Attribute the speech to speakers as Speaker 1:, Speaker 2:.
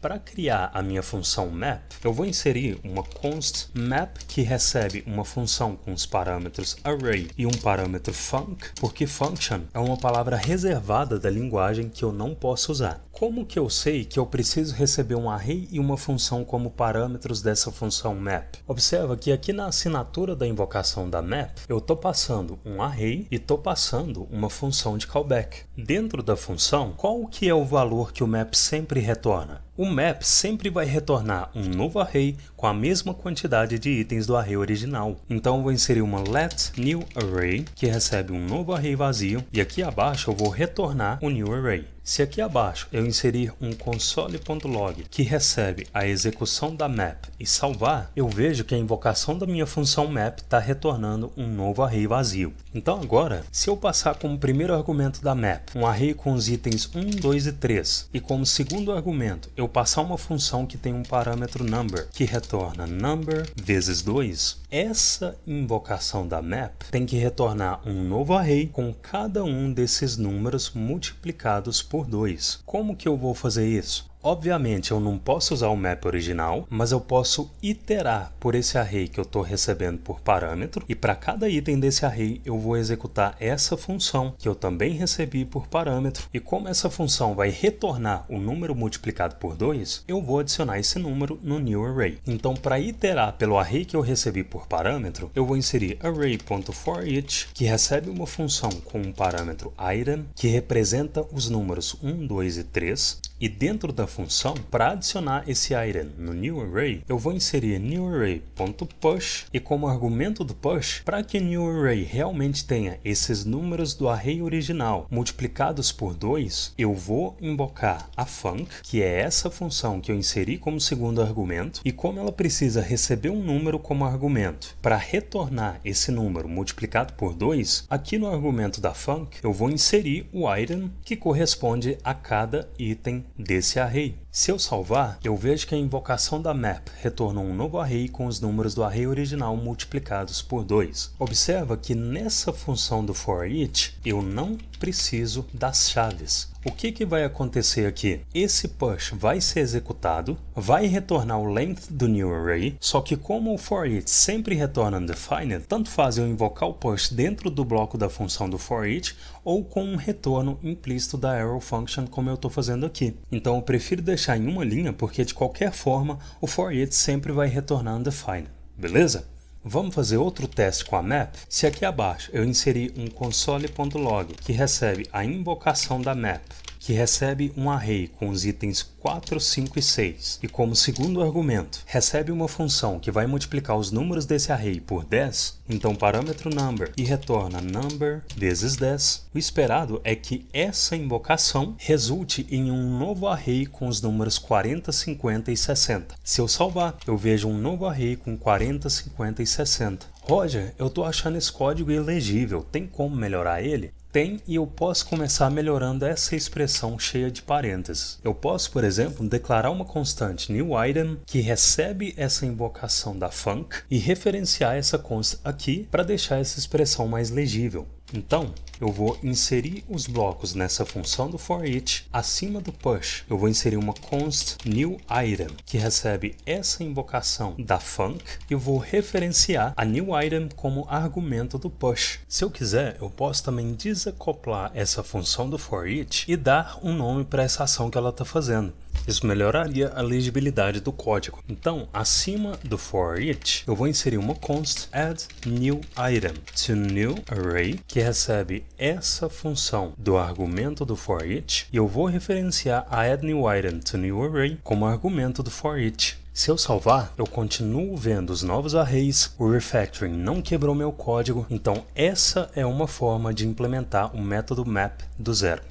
Speaker 1: Para criar a minha função map, eu vou inserir uma const map que recebe uma função com os parâmetros array e um parâmetro func, porque function é uma palavra reservada da linguagem que eu não posso usar. Como que eu sei que eu preciso receber um array e uma função como parâmetros dessa função map? Observa que aqui na assinatura da invocação da map, eu estou passando um array e estou passando uma função de callback. Dentro da função, qual que é o valor que o map sempre retorna? O map sempre vai retornar um novo array com a mesma quantidade de itens do array original. Então vou inserir uma let new array que recebe um novo array vazio e aqui abaixo eu vou retornar o new array. Se aqui abaixo eu inserir um console.log que recebe a execução da map e salvar, eu vejo que a invocação da minha função map está retornando um novo array vazio. Então agora, se eu passar como primeiro argumento da map um array com os itens 1, 2 e 3 e como segundo argumento eu passar uma função que tem um parâmetro number que retorna number vezes 2, essa invocação da map tem que retornar um novo array com cada um desses números multiplicados por 2. Como que eu vou fazer isso? Obviamente eu não posso usar o map original, mas eu posso iterar por esse array que eu estou recebendo por parâmetro e para cada item desse array eu vou executar essa função que eu também recebi por parâmetro e como essa função vai retornar o número multiplicado por 2, eu vou adicionar esse número no new array. Então para iterar pelo array que eu recebi por parâmetro, eu vou inserir array.forEach que recebe uma função com um parâmetro item que representa os números 1, 2 e 3 e dentro da função, para adicionar esse item no new array, eu vou inserir new array.push e como argumento do push, para que new array realmente tenha esses números do array original multiplicados por 2, eu vou invocar a func, que é essa função que eu inseri como segundo argumento, e como ela precisa receber um número como argumento para retornar esse número multiplicado por 2, aqui no argumento da func, eu vou inserir o item que corresponde a cada item desse arreio se eu salvar, eu vejo que a invocação da map retornou um novo array com os números do array original multiplicados por 2. Observa que nessa função do for each, eu não preciso das chaves. O que, que vai acontecer aqui? Esse push vai ser executado, vai retornar o length do new array, só que como o for each sempre retorna undefined, tanto faz eu invocar o push dentro do bloco da função do for each ou com um retorno implícito da arrow function como eu estou fazendo aqui. Então eu prefiro deixar deixar em uma linha, porque de qualquer forma o for it sempre vai retornar undefined, beleza? Vamos fazer outro teste com a map? Se aqui abaixo eu inserir um console.log que recebe a invocação da map que recebe um array com os itens 4, 5 e 6, e como segundo argumento, recebe uma função que vai multiplicar os números desse array por 10, então parâmetro number e retorna number vezes 10, o esperado é que essa invocação resulte em um novo array com os números 40, 50 e 60. Se eu salvar, eu vejo um novo array com 40, 50 e 60. Roger, eu estou achando esse código ilegível, tem como melhorar ele? tem e eu posso começar melhorando essa expressão cheia de parênteses. Eu posso, por exemplo, declarar uma constante new item que recebe essa invocação da func e referenciar essa const aqui para deixar essa expressão mais legível. Então, eu vou inserir os blocos nessa função do for each acima do push. Eu vou inserir uma const new item que recebe essa invocação da func e eu vou referenciar a new item como argumento do push. Se eu quiser, eu posso também desacoplar essa função do for each e dar um nome para essa ação que ela está fazendo. Isso melhoraria a legibilidade do código. Então, acima do for each, eu vou inserir uma const add new item to new array que recebe essa função do argumento do for each e eu vou referenciar a add new item to new array como argumento do for each. Se eu salvar, eu continuo vendo os novos arrays, o refactoring não quebrou meu código, então essa é uma forma de implementar o método map do zero.